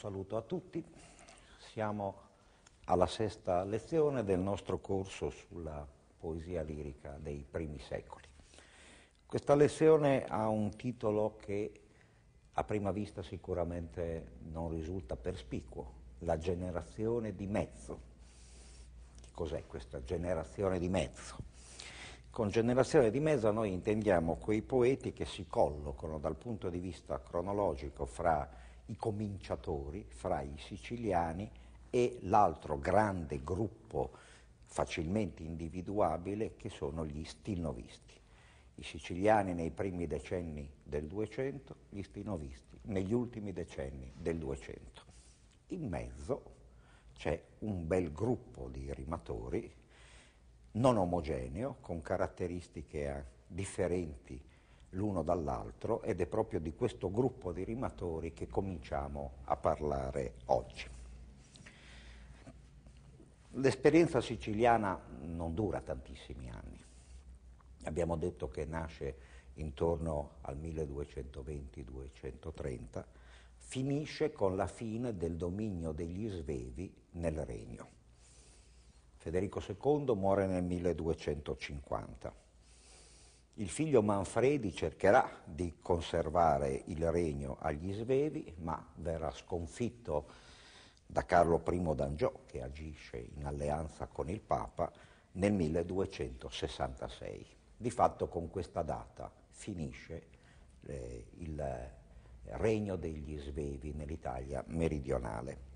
saluto a tutti. Siamo alla sesta lezione del nostro corso sulla poesia lirica dei primi secoli. Questa lezione ha un titolo che a prima vista sicuramente non risulta perspicuo, la generazione di mezzo. Cos'è questa generazione di mezzo? Con generazione di mezzo noi intendiamo quei poeti che si collocano dal punto di vista cronologico fra i cominciatori fra i siciliani e l'altro grande gruppo facilmente individuabile che sono gli stinovisti. I siciliani nei primi decenni del 200, gli stinovisti negli ultimi decenni del 200. In mezzo c'è un bel gruppo di rimatori non omogeneo, con caratteristiche eh, differenti l'uno dall'altro ed è proprio di questo gruppo di rimatori che cominciamo a parlare oggi. L'esperienza siciliana non dura tantissimi anni. Abbiamo detto che nasce intorno al 1220-230, finisce con la fine del dominio degli Svevi nel regno. Federico II muore nel 1250 il figlio Manfredi cercherà di conservare il regno agli svevi, ma verrà sconfitto da Carlo I d'Angiò, che agisce in alleanza con il Papa, nel 1266. Di fatto con questa data finisce eh, il regno degli svevi nell'Italia meridionale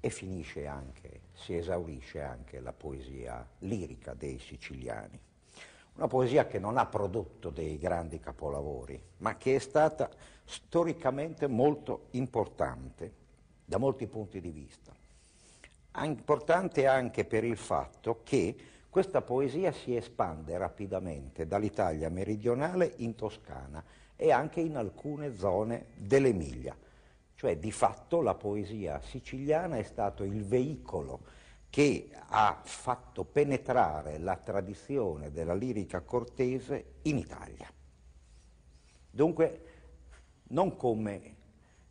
e finisce anche, si esaurisce anche la poesia lirica dei siciliani. Una poesia che non ha prodotto dei grandi capolavori, ma che è stata storicamente molto importante da molti punti di vista. Importante anche per il fatto che questa poesia si espande rapidamente dall'Italia meridionale in Toscana e anche in alcune zone dell'Emilia. Cioè di fatto la poesia siciliana è stato il veicolo che ha fatto penetrare la tradizione della lirica cortese in Italia. Dunque, non come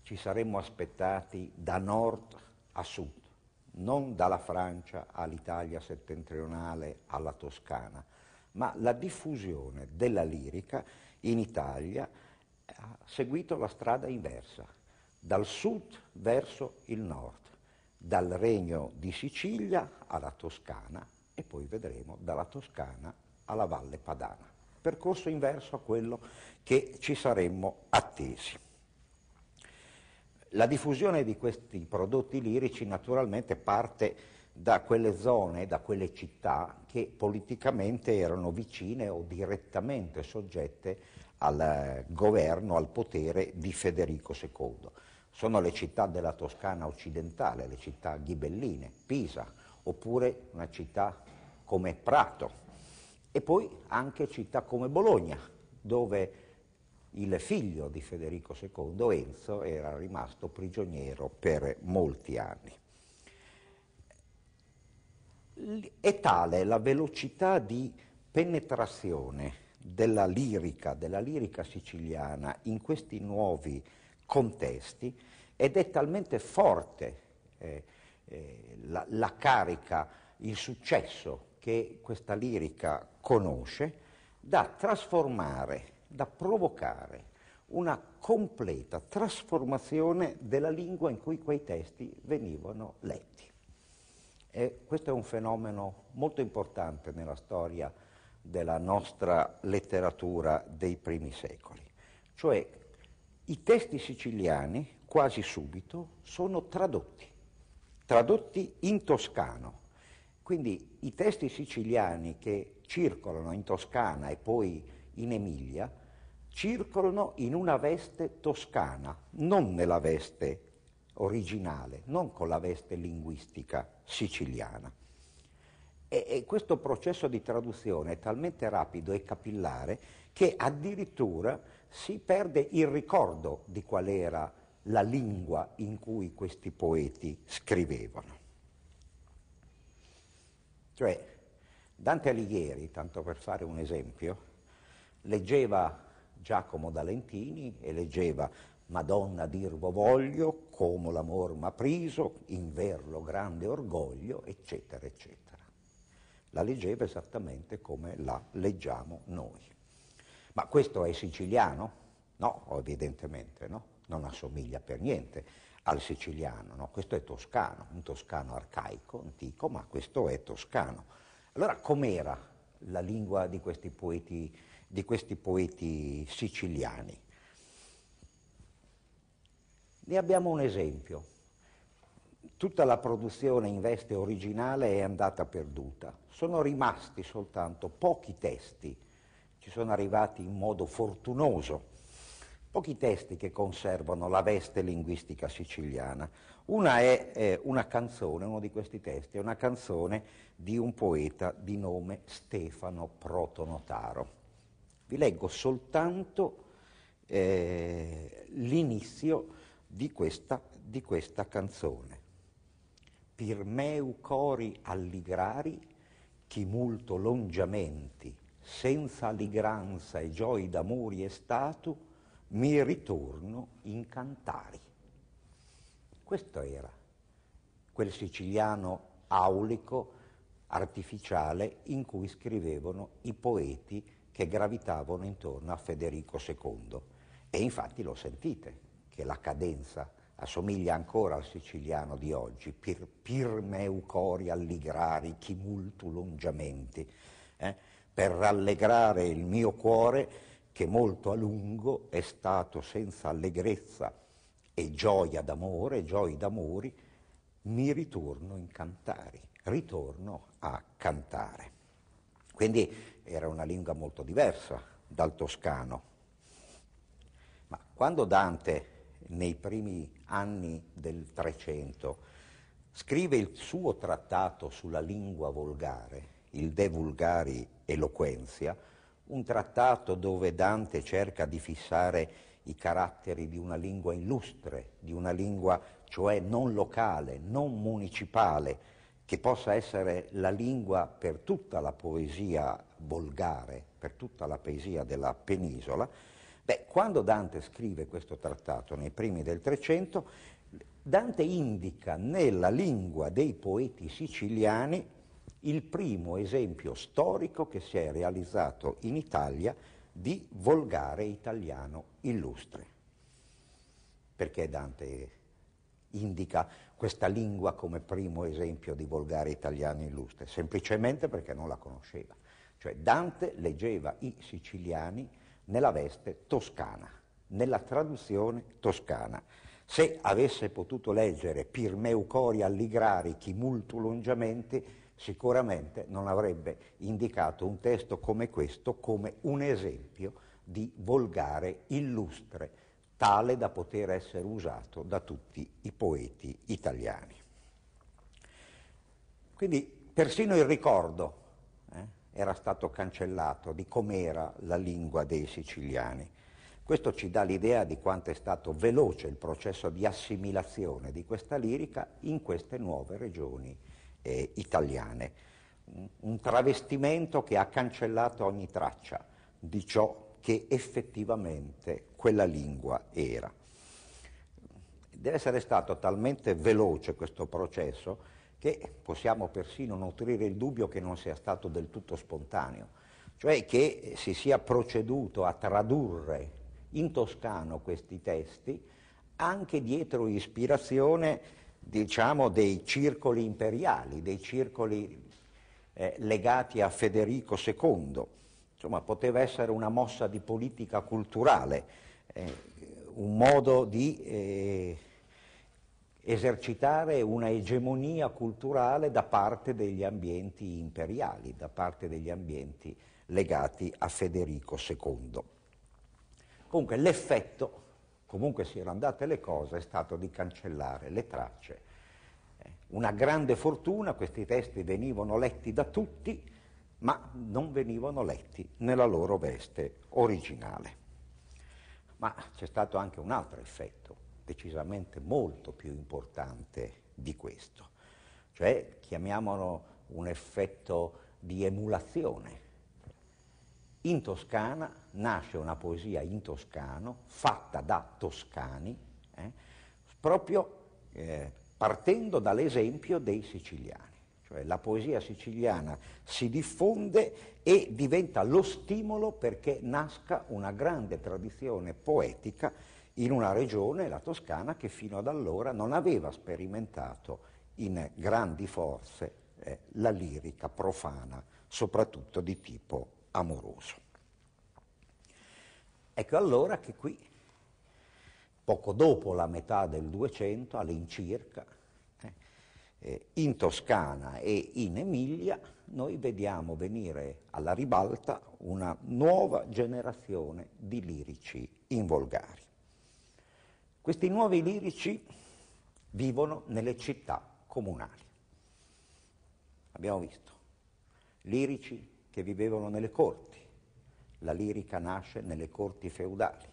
ci saremmo aspettati da nord a sud, non dalla Francia all'Italia settentrionale, alla Toscana, ma la diffusione della lirica in Italia ha seguito la strada inversa, dal sud verso il nord dal regno di Sicilia alla Toscana e poi vedremo dalla Toscana alla Valle Padana, percorso inverso a quello che ci saremmo attesi. La diffusione di questi prodotti lirici naturalmente parte da quelle zone, da quelle città che politicamente erano vicine o direttamente soggette al governo, al potere di Federico II sono le città della Toscana occidentale, le città ghibelline, Pisa, oppure una città come Prato e poi anche città come Bologna, dove il figlio di Federico II, Enzo, era rimasto prigioniero per molti anni. È tale la velocità di penetrazione della lirica, della lirica siciliana in questi nuovi contesti ed è talmente forte eh, eh, la, la, carica, il successo che questa lirica conosce, da trasformare, da provocare una completa trasformazione della lingua in cui quei testi venivano letti. E questo è un fenomeno molto importante nella storia della nostra letteratura dei primi secoli, cioè i testi siciliani quasi subito sono tradotti, tradotti in toscano. Quindi i testi siciliani che circolano in Toscana e poi in Emilia circolano in una veste toscana, non nella veste originale, non con la veste linguistica siciliana. E, e, questo processo di traduzione è talmente rapido e capillare che addirittura si perde il ricordo di qual era la lingua in cui questi poeti scrivevano. Cioè, Dante Alighieri, tanto per fare un esempio, leggeva Giacomo d'Alentini e leggeva Madonna dirvo voglio, come l'amor m'ha preso, in verlo grande orgoglio, eccetera, eccetera. La leggeva esattamente come la leggiamo noi. Ma questo è siciliano? No, evidentemente no, non assomiglia per niente al siciliano, no? questo è toscano, un toscano arcaico, antico, ma questo è toscano. Allora com'era la lingua di questi poeti, di questi poeti siciliani? Ne abbiamo un esempio. Tutta la produzione in veste originale è andata perduta, sono rimasti soltanto pochi testi ci sono arrivati in modo fortunoso. Pochi testi che conservano la veste linguistica siciliana. Una è eh, una canzone, uno di questi testi, è una canzone di un poeta di nome Stefano Protonotaro. Vi leggo soltanto eh, l'inizio di questa, di questa canzone. Pirmeu cori alligrari, chi molto longiamenti senza ligranza e gioi d'amori e stato, mi ritorno in cantari. Questo era quel siciliano aulico, artificiale, in cui scrivevano i poeti che gravitavano intorno a Federico II. E infatti lo sentite, che la cadenza assomiglia ancora al siciliano di oggi, pir, pir meucori alligrari, chi multu longiamenti. Eh? per rallegrare il mio cuore che molto a lungo è stato senza allegrezza e gioia d'amore, gioia d'amori, mi ritorno in cantare, ritorno a cantare. Quindi era una lingua molto diversa dal toscano. Ma quando Dante, nei primi anni del Trecento, scrive il suo trattato sulla lingua volgare, il De Vulgari eloquenza, un trattato dove Dante cerca di fissare i caratteri di una lingua illustre, di una lingua cioè non locale, non municipale, che possa essere la lingua per tutta la poesia volgare, per tutta la poesia della penisola, beh, quando Dante scrive questo trattato nei primi del Trecento, Dante indica nella lingua dei poeti siciliani il primo esempio storico che si è realizzato in Italia di volgare italiano illustre. Perché Dante indica questa lingua come primo esempio di volgare italiano illustre? Semplicemente perché non la conosceva. Cioè Dante leggeva i siciliani nella veste toscana, nella traduzione toscana. Se avesse potuto leggere Pirmeu cori alligrari chi multu longiamenti, sicuramente non avrebbe indicato un testo come questo come un esempio di volgare illustre, tale da poter essere usato da tutti i poeti italiani. Quindi persino il ricordo eh, era stato cancellato di com'era la lingua dei siciliani. Questo ci dà l'idea di quanto è stato veloce il processo di assimilazione di questa lirica in queste nuove regioni eh, italiane, un travestimento che ha cancellato ogni traccia di ciò che effettivamente quella lingua era. Deve essere stato talmente veloce questo processo che possiamo persino nutrire il dubbio che non sia stato del tutto spontaneo, cioè che si sia proceduto a tradurre in toscano questi testi anche dietro ispirazione diciamo, dei circoli imperiali, dei circoli eh, legati a Federico II. Insomma, poteva essere una mossa di politica culturale, eh, un modo di eh, esercitare una egemonia culturale da parte degli ambienti imperiali, da parte degli ambienti legati a Federico II. Comunque l'effetto comunque siano andate le cose, è stato di cancellare le tracce. Eh, una grande fortuna, questi testi venivano letti da tutti, ma non venivano letti nella loro veste originale. Ma c'è stato anche un altro effetto, decisamente molto più importante di questo, cioè chiamiamolo un effetto di emulazione. In Toscana nasce una poesia in toscano fatta da toscani, eh, proprio eh, partendo dall'esempio dei siciliani. Cioè la poesia siciliana si diffonde e diventa lo stimolo perché nasca una grande tradizione poetica in una regione, la Toscana, che fino ad allora non aveva sperimentato in grandi forze eh, la lirica profana, soprattutto di tipo amoroso. Ecco allora che qui, poco dopo la metà del 200, all'incirca, eh, eh, in Toscana e in Emilia, noi vediamo venire alla ribalta una nuova generazione di lirici in volgari. Questi nuovi lirici vivono nelle città comunali. Abbiamo visto lirici che vivevano nelle corti, la lirica nasce nelle corti feudali.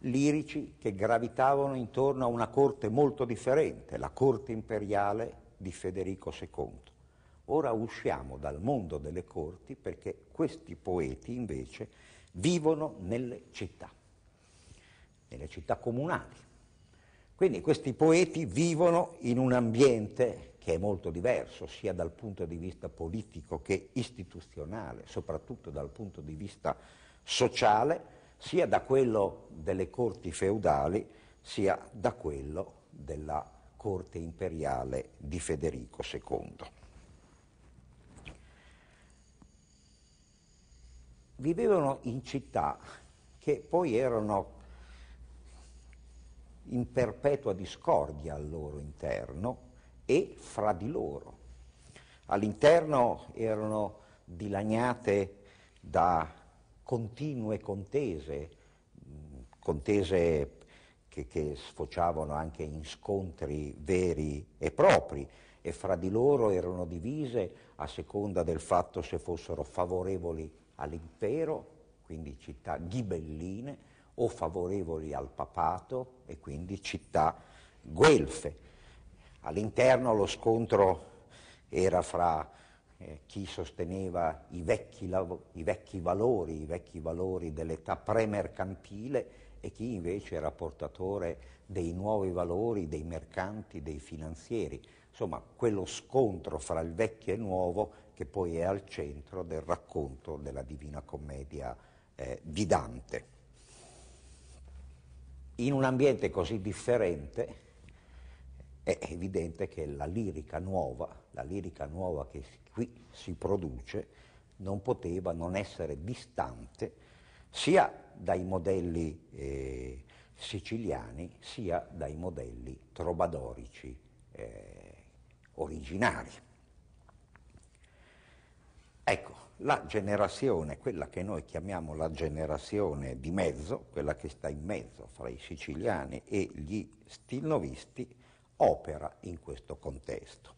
Lirici che gravitavano intorno a una corte molto differente, la corte imperiale di Federico II. Ora usciamo dal mondo delle corti perché questi poeti invece vivono nelle città, nelle città comunali. Quindi questi poeti vivono in un ambiente che è molto diverso sia dal punto di vista politico che istituzionale, soprattutto dal punto di vista sociale, sia da quello delle corti feudali, sia da quello della corte imperiale di Federico II. Vivevano in città che poi erano in perpetua discordia al loro interno, e fra di loro. All'interno erano dilaniate da continue contese, contese che, che, sfociavano anche in scontri veri e propri e fra di loro erano divise a seconda del fatto se fossero favorevoli all'impero, quindi città ghibelline, o favorevoli al papato e quindi città guelfe. All'interno lo scontro era fra eh, chi sosteneva i vecchi, i vecchi, valori, i vecchi valori dell'età premercantile e chi invece era portatore dei nuovi valori, dei mercanti, dei finanzieri. Insomma, quello scontro fra il vecchio e il nuovo che poi è al centro del racconto della Divina Commedia eh, di Dante. In un ambiente così differente, è evidente che la lirica nuova, la lirica nuova che qui si produce, non poteva non essere distante sia dai modelli eh, siciliani sia dai modelli trobadorici eh, originari. Ecco, la generazione, quella che noi chiamiamo la generazione di mezzo, quella che sta in mezzo fra i siciliani e gli stilnovisti, opera in questo contesto.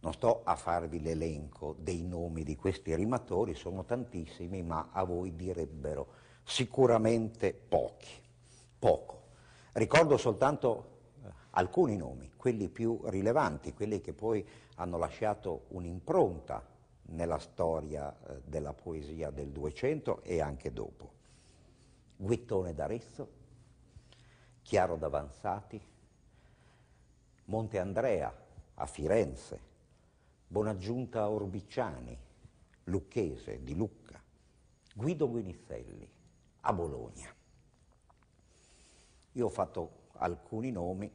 Non sto a farvi l'elenco dei nomi di questi rimatori, sono tantissimi, ma a voi direbbero sicuramente pochi, poco. Ricordo soltanto eh, alcuni nomi, quelli più rilevanti, quelli che poi hanno lasciato un'impronta nella storia eh, della poesia del 200 e anche dopo. Guittone d'Arezzo, Chiaro d'Avanzati, Monte Andrea a Firenze, Bonaggiunta Orbicciani, Lucchese di Lucca, Guido Guinizelli a Bologna. Io ho fatto alcuni nomi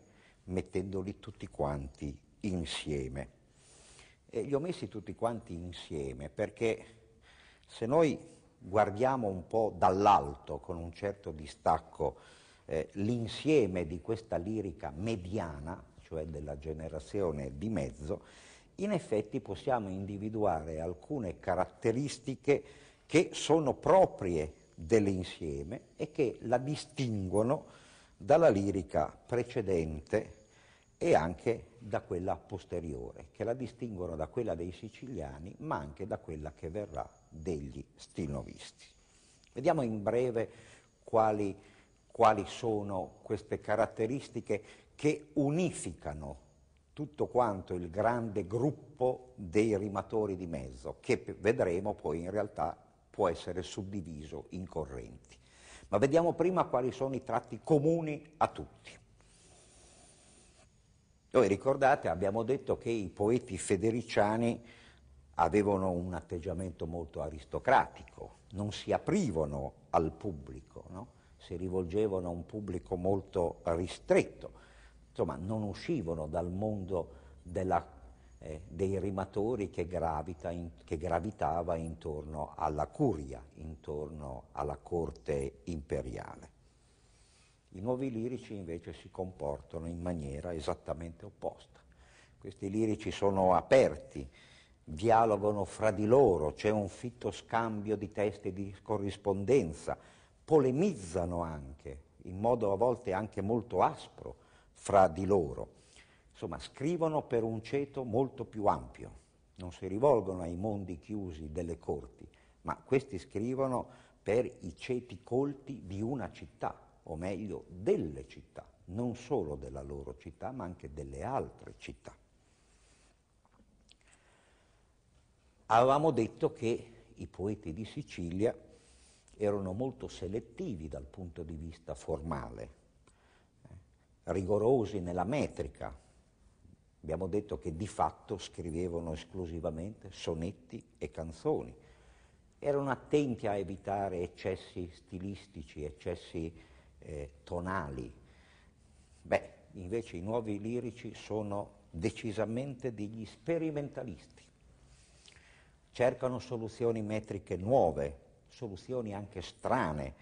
mettendoli tutti quanti insieme. E li ho messi tutti quanti insieme perché se noi guardiamo un po' dall'alto con un certo distacco eh, l'insieme di questa lirica mediana, cioè della generazione di mezzo, in effetti possiamo individuare alcune caratteristiche che sono proprie dell'insieme e che la distinguono dalla lirica precedente e anche da quella posteriore, che la distinguono da quella dei siciliani, ma anche da quella che verrà degli stilnovisti. Vediamo in breve quali, quali sono queste caratteristiche che unificano tutto quanto il grande gruppo dei rimatori di mezzo, che vedremo poi in realtà può essere suddiviso in correnti. Ma vediamo prima quali sono i tratti comuni a tutti. Voi ricordate, abbiamo detto che i poeti federiciani avevano un atteggiamento molto aristocratico, non si aprivano al pubblico, no? si rivolgevano a un pubblico molto ristretto insomma, non uscivano dal mondo della, eh, dei rimatori che, gravita in, che gravitava intorno alla curia, intorno alla corte imperiale. I nuovi lirici invece si comportano in maniera esattamente opposta. Questi lirici sono aperti, dialogano fra di loro, c'è un fitto scambio di testi di corrispondenza, polemizzano anche, in modo a volte anche molto aspro, fra di loro. Insomma, scrivono per un ceto molto più ampio, non si rivolgono ai mondi chiusi delle corti, ma questi scrivono per i ceti colti di una città, o meglio delle città, non solo della loro città, ma anche delle altre città. Avevamo detto che i poeti di Sicilia erano molto selettivi dal punto di vista formale, rigorosi nella metrica. Abbiamo detto che di fatto scrivevano esclusivamente sonetti e canzoni. Erano attenti a evitare eccessi stilistici, eccessi eh, tonali. Beh, invece i nuovi lirici sono decisamente degli sperimentalisti. Cercano soluzioni metriche nuove, soluzioni anche strane.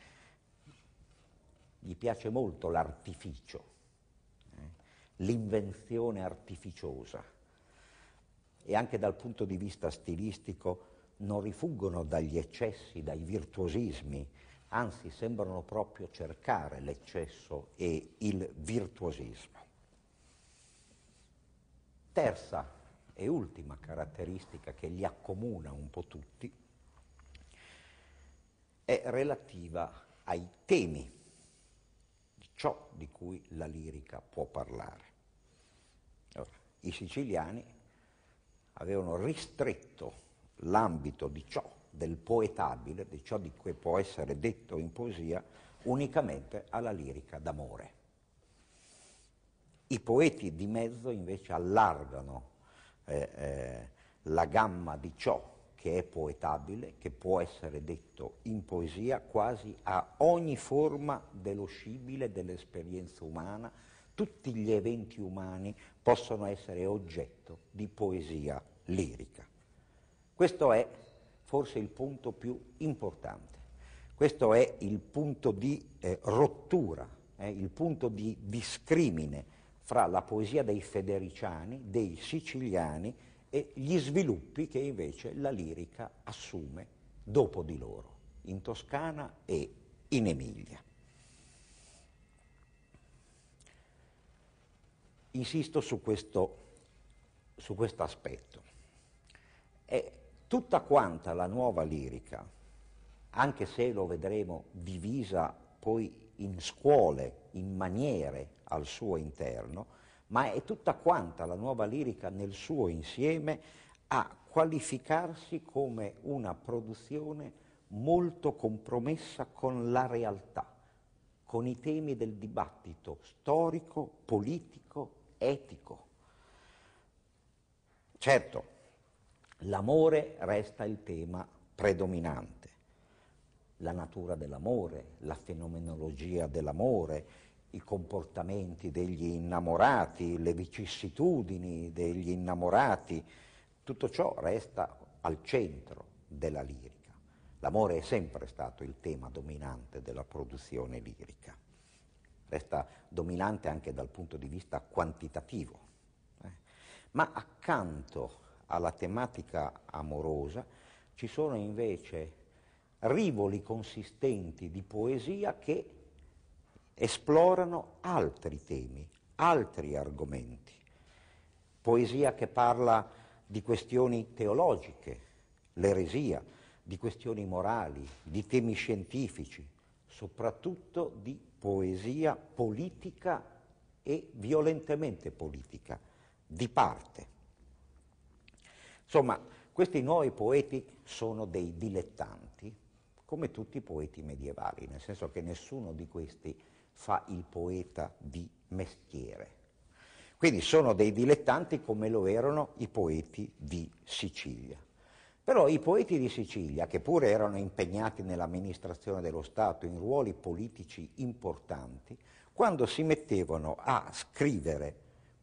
Gli piace molto l'artificio l'invenzione artificiosa e anche dal punto di vista stilistico non rifuggono dagli eccessi, dai virtuosismi, anzi sembrano proprio cercare l'eccesso e il virtuosismo. Terza e ultima caratteristica che li accomuna un po' tutti è relativa ai temi ciò di cui la lirica può parlare. Allora, I siciliani avevano ristretto l'ambito di ciò, del poetabile, di ciò di cui può essere detto in poesia, unicamente alla lirica d'amore. I poeti di mezzo invece allargano eh, eh, la gamma di ciò che è poetabile, che può essere detto in poesia quasi a ogni forma dello scibile, dell'esperienza umana, tutti gli eventi umani possono essere oggetto di poesia lirica. Questo è forse il punto più importante, questo è il punto di eh, rottura, eh, il punto di discrimine fra la poesia dei federiciani, dei siciliani, e gli sviluppi che invece la lirica assume dopo di loro, in Toscana e in Emilia. Insisto su questo, su questo aspetto. È tutta quanta la nuova lirica, anche se lo vedremo divisa poi in scuole, in maniere al suo interno, ma è tutta quanta la nuova lirica nel suo insieme a qualificarsi come una produzione molto compromessa con la realtà, con i temi del dibattito storico, politico, etico. Certo, l'amore resta il tema predominante, la natura dell'amore, la fenomenologia dell'amore, i comportamenti degli innamorati, le vicissitudini degli innamorati, tutto ciò resta al centro della lirica. L'amore è sempre stato il tema dominante della produzione lirica, resta dominante anche dal punto di vista quantitativo, eh. ma accanto alla tematica amorosa ci sono invece rivoli consistenti di poesia che esplorano altri temi, altri argomenti. Poesia che parla di questioni teologiche, l'eresia, di questioni morali, di temi scientifici, soprattutto di poesia politica e violentemente politica, di parte. Insomma, questi nuovi poeti sono dei dilettanti, come tutti i poeti medievali, nel senso che nessuno di questi fa il poeta di mestiere. Quindi sono dei dilettanti come lo erano i poeti di Sicilia. Però i poeti di Sicilia, che pure erano impegnati nell'amministrazione dello Stato in ruoli politici importanti, quando si mettevano a scrivere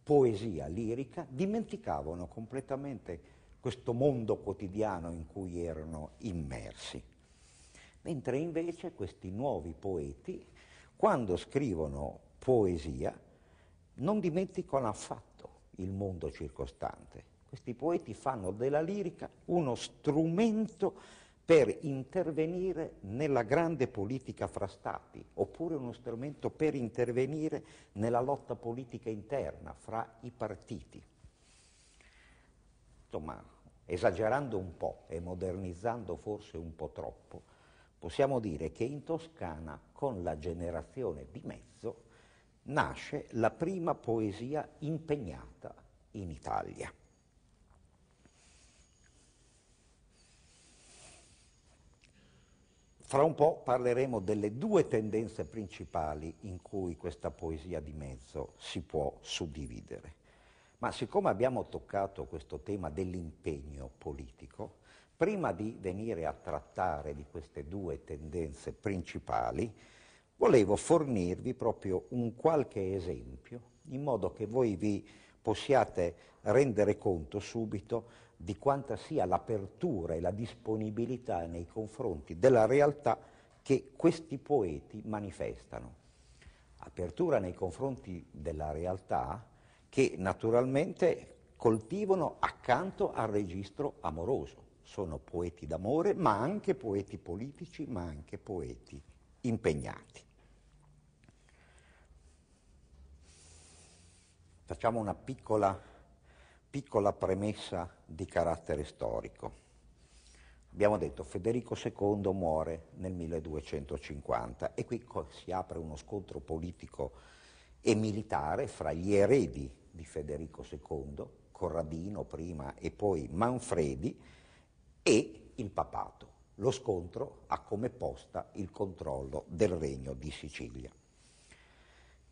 poesia lirica, dimenticavano completamente questo mondo quotidiano in cui erano immersi. Mentre invece questi nuovi poeti quando scrivono poesia non dimenticano affatto il mondo circostante. Questi poeti fanno della lirica uno strumento per intervenire nella grande politica fra stati, oppure uno strumento per intervenire nella lotta politica interna fra i partiti. Insomma, esagerando un po' e modernizzando forse un po' troppo, possiamo dire che in Toscana con la generazione di mezzo, nasce la prima poesia impegnata in Italia. Fra un po' parleremo delle due tendenze principali in cui questa poesia di mezzo si può suddividere. Ma siccome abbiamo toccato questo tema dell'impegno politico, prima di venire a trattare di queste due tendenze principali, volevo fornirvi proprio un qualche esempio, in modo che voi vi possiate rendere conto subito di quanta sia l'apertura e la disponibilità nei confronti della realtà che questi poeti manifestano. Apertura nei confronti della realtà che naturalmente coltivano accanto al registro amoroso sono poeti d'amore, ma anche poeti politici, ma anche poeti impegnati. Facciamo una piccola, piccola premessa di carattere storico. Abbiamo detto Federico II muore nel 1250 e qui si apre uno scontro politico e militare fra gli eredi di Federico II, Corradino prima e poi Manfredi, e il papato. Lo scontro ha come posta il controllo del regno di Sicilia.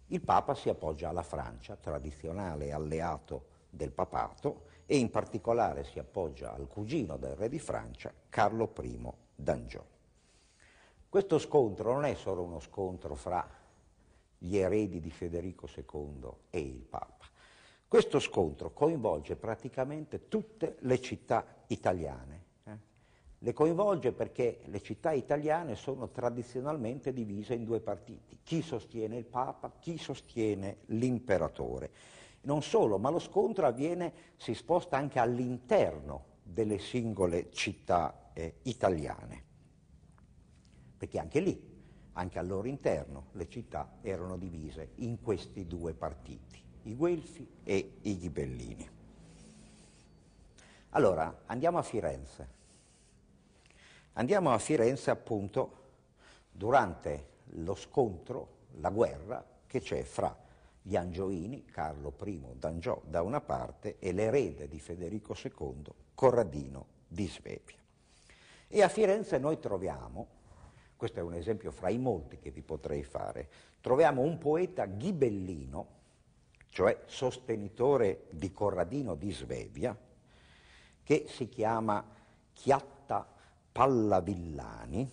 Il Papa si appoggia alla Francia, tradizionale alleato del papato, e in particolare si appoggia al cugino del re di Francia, Carlo I d'Angiò. Questo scontro non è solo uno scontro fra gli eredi di Federico II e il Papa. Questo scontro coinvolge praticamente tutte le città italiane le coinvolge perché le città italiane sono tradizionalmente divise in due partiti, chi sostiene il Papa, chi sostiene l'imperatore. Non solo, ma lo scontro avviene, si sposta anche all'interno delle singole città eh, italiane, perché anche lì anche al loro interno le città erano divise in questi due partiti, i Guelfi e i Ghibellini. Allora, andiamo a Firenze. Andiamo a Firenze appunto durante lo scontro, la guerra che c'è fra gli Angioini, Carlo I d'Angiò da una parte e l'erede di Federico II, Corradino di Svevia. E a Firenze noi troviamo, questo è un esempio fra i molti che vi potrei fare, troviamo un poeta ghibellino, cioè sostenitore di Corradino di Svevia, che si chiama Chiatto Pallavillani,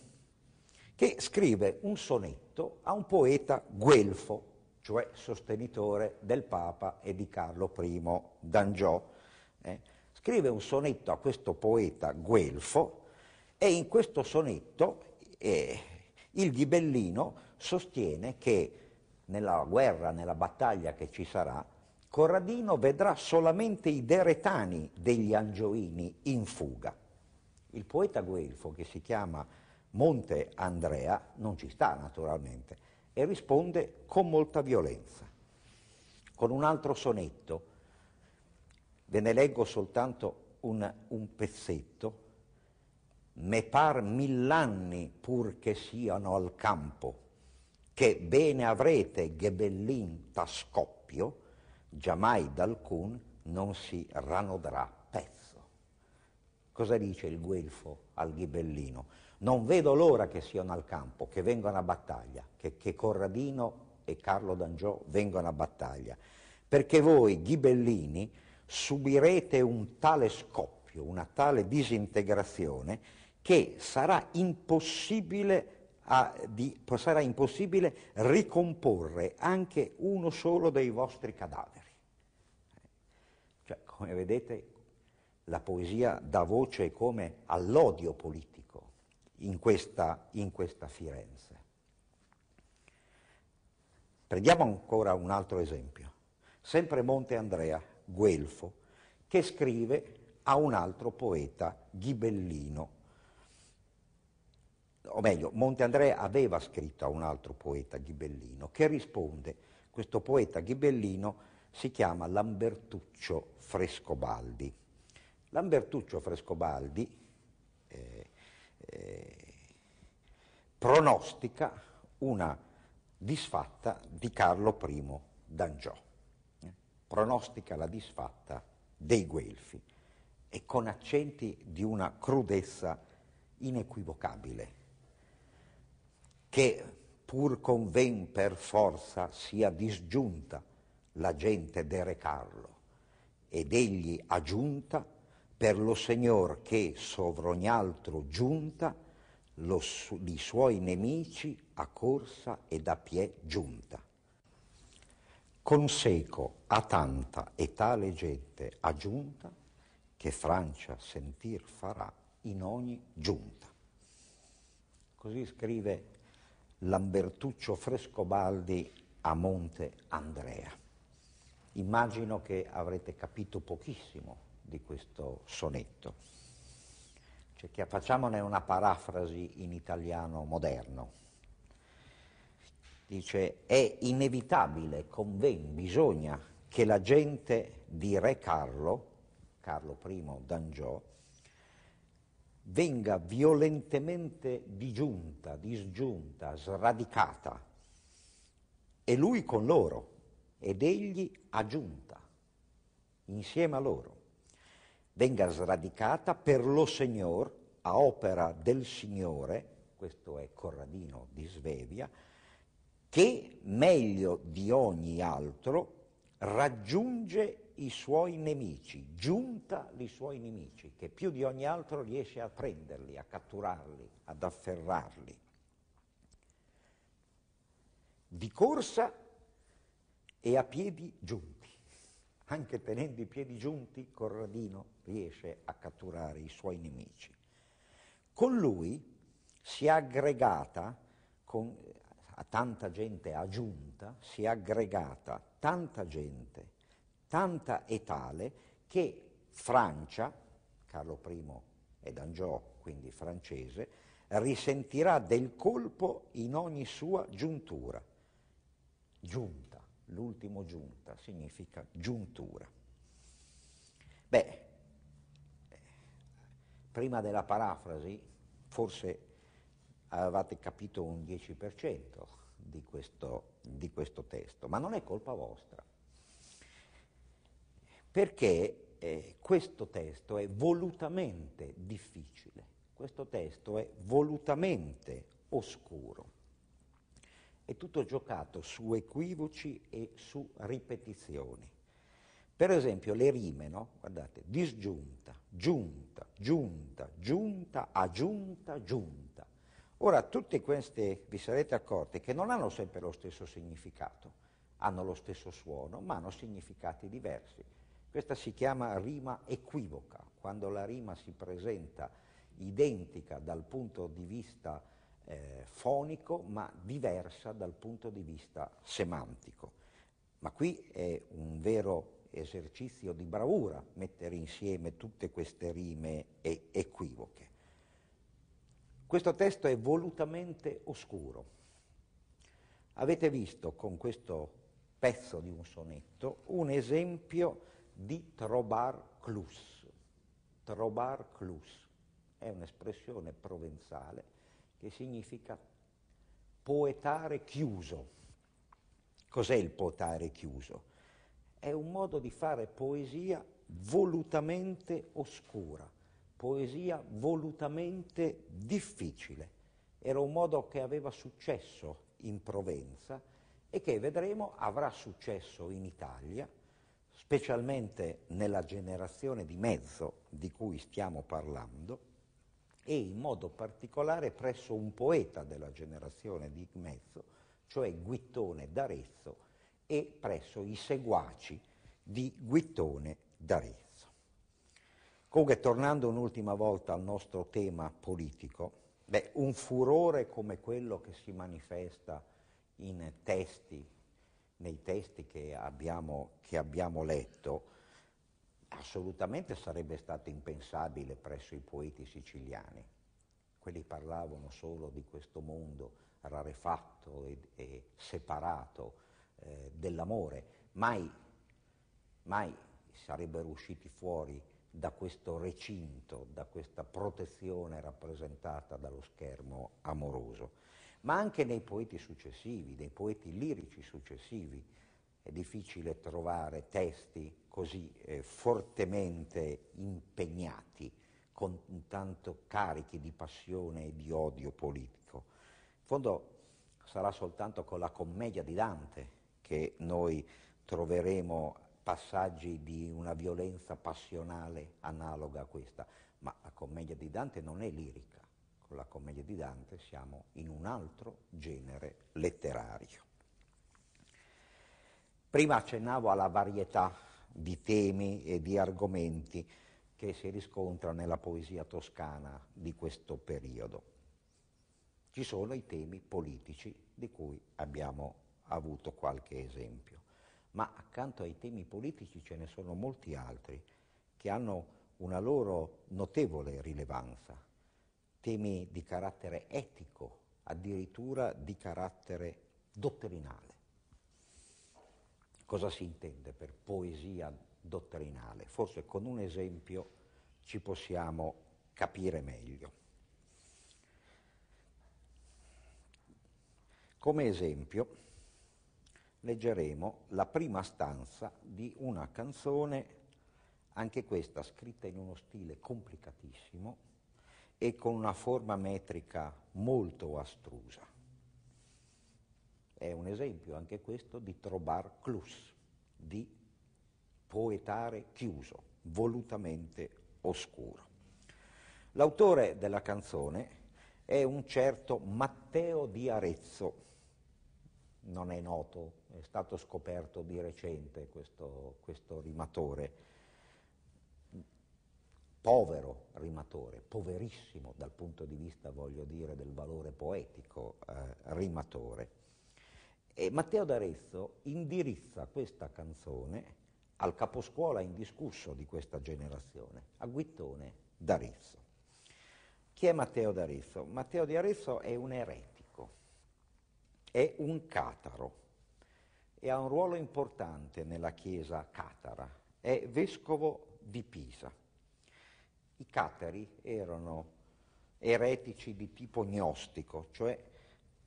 che scrive un sonetto a un poeta guelfo, cioè sostenitore del Papa e di Carlo I d'Angiò. Eh, scrive un sonetto a questo poeta guelfo e in questo sonetto eh, il ghibellino sostiene che nella guerra, nella battaglia che ci sarà, Corradino vedrà solamente i deretani degli angioini in fuga. Il poeta guelfo, che si chiama Monte Andrea, non ci sta naturalmente e risponde con molta violenza, con un altro sonetto. Ve ne leggo soltanto un, un pezzetto. Me par mill'anni pur che siano al campo, che bene avrete ghebellin tascoppio, giamai d'alcun non si ranodrà. Cosa dice il Guelfo al Ghibellino? Non vedo l'ora che siano al campo, che vengano a battaglia, che, che Corradino e Carlo d'Angiò vengano a battaglia, perché voi, Ghibellini, subirete un tale scoppio, una tale disintegrazione, che sarà impossibile a, di, sarà impossibile ricomporre anche uno solo dei vostri cadaveri. Cioè, come vedete, la poesia dà voce come all'odio politico in questa, in questa Firenze. Prendiamo ancora un altro esempio, sempre Monte Andrea, Guelfo, che scrive a un altro poeta, Ghibellino. O meglio, Monte Andrea aveva scritto a un altro poeta, Ghibellino, che risponde, questo poeta Ghibellino si chiama Lambertuccio Frescobaldi. Lambertuccio Frescobaldi eh, eh, pronostica una disfatta di Carlo I d'Angiò, eh, pronostica la disfatta dei Guelfi e con accenti di una crudezza inequivocabile, che pur conven per forza sia disgiunta la gente Re Carlo ed egli aggiunta per lo Signor che sovra altro giunta lo, li suoi nemici a corsa ed a pie giunta. Conseco a tanta e tale gente aggiunta che Francia sentir farà in ogni giunta. Così scrive Lambertuccio Frescobaldi a Monte Andrea. Immagino che avrete capito pochissimo di questo sonetto. Cioè, facciamone una parafrasi in italiano moderno. Dice, è inevitabile, conven, bisogna che la gente di Re Carlo, Carlo I d'Angiò, venga violentemente digiunta, disgiunta, sradicata, e lui con loro, ed egli aggiunta, insieme a loro venga sradicata per lo Signor, a opera del Signore, questo è Corradino di Svevia, che meglio di ogni altro raggiunge i suoi nemici, giunta i suoi nemici, che più di ogni altro riesce a prenderli, a catturarli, ad afferrarli. Di corsa e a piedi giunta anche tenendo i piedi giunti, Corradino riesce a catturare i suoi nemici. Con lui si è aggregata, con, a tanta gente aggiunta, si è aggregata tanta gente, tanta e tale, che Francia, Carlo I è d'Angiò, quindi francese, risentirà del colpo in ogni sua giuntura. Giunta L'ultimo giunta significa giuntura. Beh, eh, prima della parafrasi forse avevate capito un 10% di questo, di questo testo, ma non è colpa vostra, perché eh, questo testo è volutamente difficile, questo testo è volutamente oscuro. È tutto giocato su equivoci e su ripetizioni. Per esempio le rime, no? Guardate, disgiunta, giunta, giunta, giunta, aggiunta, giunta. Ora, tutte queste, vi sarete accorti, che non hanno sempre lo stesso significato, hanno lo stesso suono, ma hanno significati diversi. Questa si chiama rima equivoca, quando la rima si presenta identica dal punto di vista eh, fonico ma diversa dal punto di vista semantico. Ma qui è un vero esercizio di bravura mettere insieme tutte queste rime e- equivoche. Questo testo è volutamente oscuro. Avete visto con questo pezzo di un sonetto un esempio di trobar clus. Trobar clus è un'espressione provenzale che significa poetare chiuso. Cos'è il poetare chiuso? È un modo di fare poesia volutamente oscura, poesia volutamente difficile. Era un modo che aveva successo in Provenza e che vedremo avrà successo in Italia, specialmente nella generazione di mezzo di cui stiamo parlando, e in modo particolare presso un poeta della generazione di Mezzo, cioè Guittone d'Arezzo, e presso i seguaci di Guittone d'Arezzo. Comunque, tornando un'ultima volta al nostro tema politico, beh, un furore come quello che si manifesta in testi, nei testi che abbiamo, che abbiamo letto, assolutamente sarebbe stato impensabile presso i poeti siciliani. Quelli parlavano solo di questo mondo rarefatto e, e separato eh, dell'amore, mai, mai sarebbero usciti fuori da questo recinto, da questa protezione rappresentata dallo schermo amoroso. Ma anche nei poeti successivi, nei poeti lirici successivi, è difficile trovare testi così eh, fortemente impegnati, con tanto carichi di passione e di odio politico. In fondo sarà soltanto con la commedia di Dante che noi troveremo passaggi di una violenza passionale analoga a questa, ma la commedia di Dante non è lirica, con la commedia di Dante siamo in un altro genere letterario. Prima accennavo alla varietà di temi e di argomenti che si riscontra nella poesia toscana di questo periodo. Ci sono i temi politici di cui abbiamo avuto qualche esempio, ma accanto ai temi politici ce ne sono molti altri che hanno una loro notevole rilevanza, temi di carattere etico, addirittura di carattere dottrinale. Cosa si intende per poesia dottrinale? Forse con un esempio ci possiamo capire meglio. Come esempio leggeremo la prima stanza di una canzone, anche questa scritta in uno stile complicatissimo e con una forma metrica molto astrusa. È un esempio anche questo di trobar clus, di poetare chiuso, volutamente oscuro. L'autore della canzone è un certo Matteo di Arezzo, non è noto, è stato scoperto di recente questo, questo rimatore povero rimatore, poverissimo dal punto di vista, voglio dire, del valore poetico eh, rimatore. E Matteo d'Arezzo indirizza questa canzone al caposcuola indiscusso di questa generazione, a Guittone d'Arezzo. Chi è Matteo d'Arezzo? Matteo d'Arezzo è un eretico, è un cataro e ha un ruolo importante nella chiesa catara, è vescovo di Pisa. I catari erano eretici di tipo gnostico, cioè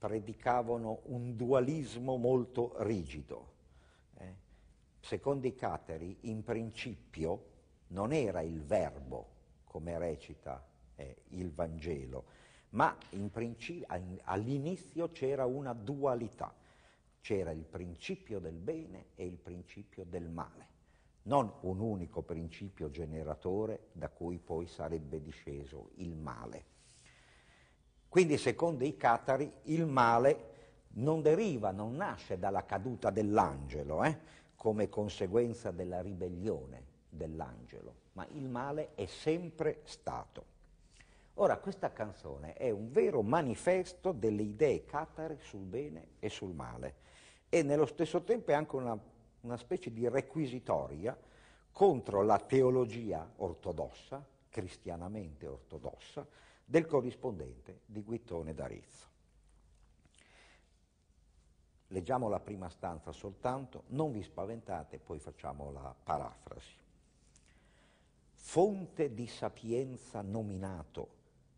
predicavano un dualismo molto rigido. Eh? Secondo i cateri, in principio, non era il verbo, come recita eh, il Vangelo, ma principi- all'inizio c'era una dualità, c'era il principio del bene e il principio del male, non un unico principio generatore da cui poi sarebbe disceso il male. Quindi secondo i catari il male non deriva, non nasce dalla caduta dell'angelo, eh, come conseguenza della ribellione dell'angelo, ma il male è sempre stato. Ora, questa canzone è un vero manifesto delle idee catare sul bene e sul male e nello stesso tempo è anche una, una specie di requisitoria contro la teologia ortodossa, cristianamente ortodossa, del corrispondente di Guittone d'Arezzo. Leggiamo la prima stanza soltanto, non vi spaventate, poi facciamo la parafrasi. Fonte di sapienza nominato,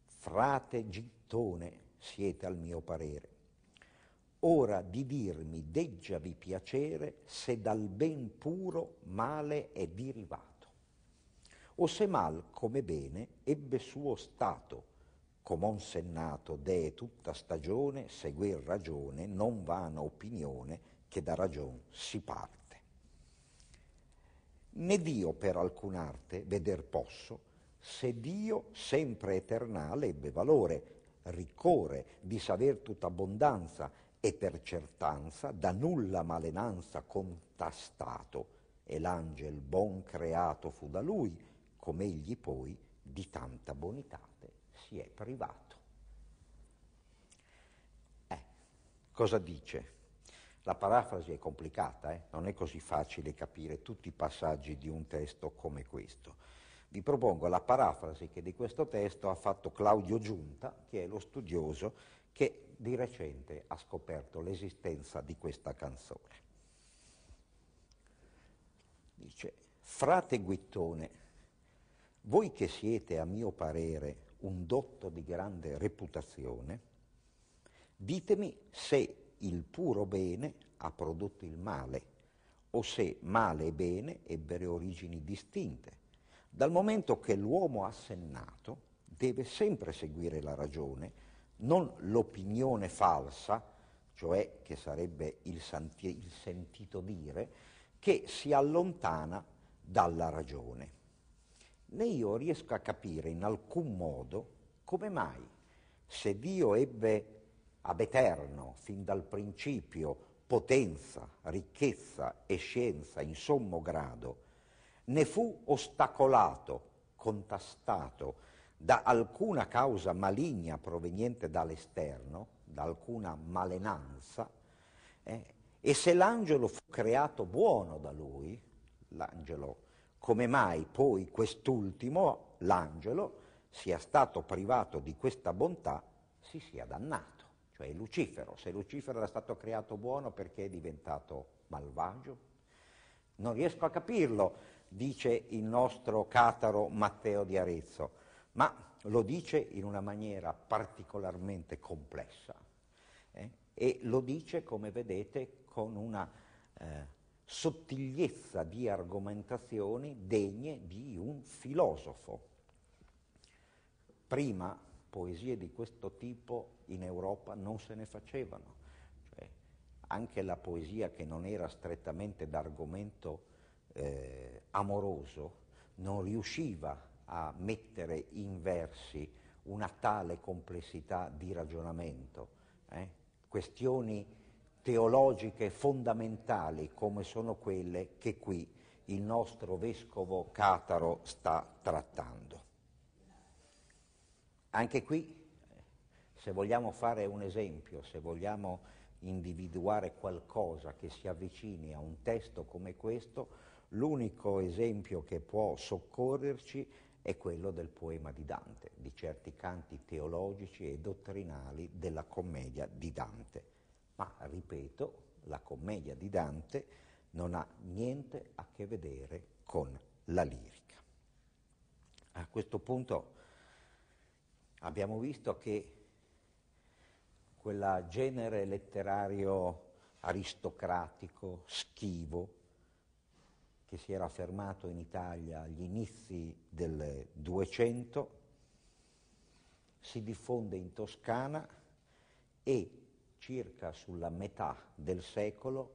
frate Gittone siete al mio parere. Ora di dirmi deggiavi piacere se dal ben puro male è derivato, o se mal come bene ebbe suo stato, Com'on sennato dee tutta stagione, seguir ragione, non vana opinione, che da ragion si parte. Né Dio per alcun'arte veder posso, se Dio sempre eternale ebbe valore, ricore di saver tutta abbondanza e per certanza da nulla malenanza contastato, e l'angel bon creato fu da lui, com'egli poi di tanta bonità si è privato. Eh, cosa dice? La parafrasi è complicata, eh? non è così facile capire tutti i passaggi di un testo come questo. Vi propongo la parafrasi che di questo testo ha fatto Claudio Giunta, che è lo studioso che di recente ha scoperto l'esistenza di questa canzone. Dice, frate Guittone, voi che siete, a mio parere, un dotto di grande reputazione, ditemi se il puro bene ha prodotto il male o se male e bene ebbero origini distinte, dal momento che l'uomo assennato deve sempre seguire la ragione, non l'opinione falsa, cioè che sarebbe il, santi- il sentito dire, che si allontana dalla ragione né io riesco a capire in alcun modo come mai, se Dio ebbe ad eterno, fin dal principio, potenza, ricchezza e scienza in sommo grado, ne fu ostacolato, contastato da alcuna causa maligna proveniente dall'esterno, da alcuna malenanza, eh, e se l'angelo fu creato buono da lui, l'angelo come mai poi quest'ultimo, l'angelo, sia stato privato di questa bontà, si sia dannato, cioè Lucifero. Se Lucifero era stato creato buono perché è diventato malvagio? Non riesco a capirlo, dice il nostro cataro Matteo di Arezzo, ma lo dice in una maniera particolarmente complessa eh? e lo dice, come vedete, con una... Eh, sottigliezza di argomentazioni degne di un filosofo. Prima poesie di questo tipo in Europa non se ne facevano, cioè, anche la poesia che non era strettamente d'argomento eh, amoroso non riusciva a mettere in versi una tale complessità di ragionamento, eh? questioni teologiche fondamentali come sono quelle che qui il nostro vescovo Cataro sta trattando. Anche qui, se vogliamo fare un esempio, se vogliamo individuare qualcosa che si avvicini a un testo come questo, l'unico esempio che può soccorrerci è quello del poema di Dante, di certi canti teologici e dottrinali della commedia di Dante ma ripeto, la commedia di Dante non ha niente a che vedere con la lirica. A questo punto abbiamo visto che quel genere letterario aristocratico, schivo, che si era affermato in Italia agli inizi del 200, si diffonde in Toscana e circa sulla metà del secolo,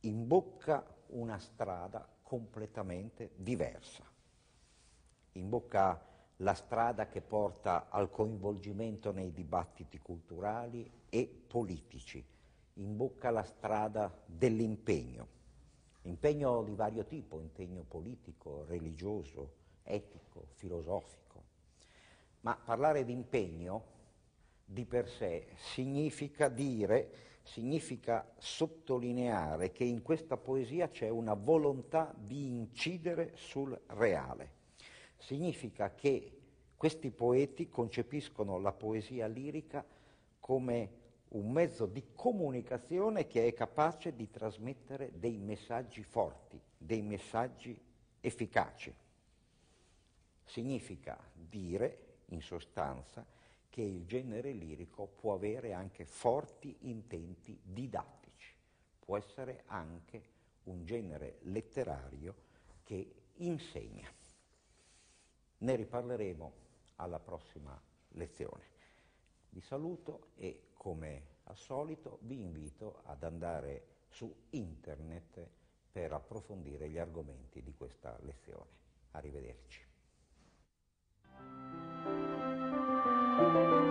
imbocca una strada completamente diversa. Imbocca la strada che porta al coinvolgimento nei dibattiti culturali e politici, imbocca la strada dell'impegno, impegno di vario tipo, impegno politico, religioso, etico, filosofico. Ma parlare di impegno di per sé significa dire, significa sottolineare che in questa poesia c'è una volontà di incidere sul reale. Significa che questi poeti concepiscono la poesia lirica come un mezzo di comunicazione che è capace di trasmettere dei messaggi forti, dei messaggi efficaci. Significa dire, in sostanza, che il genere lirico può avere anche forti intenti didattici, può essere anche un genere letterario che insegna. Ne riparleremo alla prossima lezione. Vi saluto e come al solito vi invito ad andare su internet per approfondire gli argomenti di questa lezione. Arrivederci. Thank you.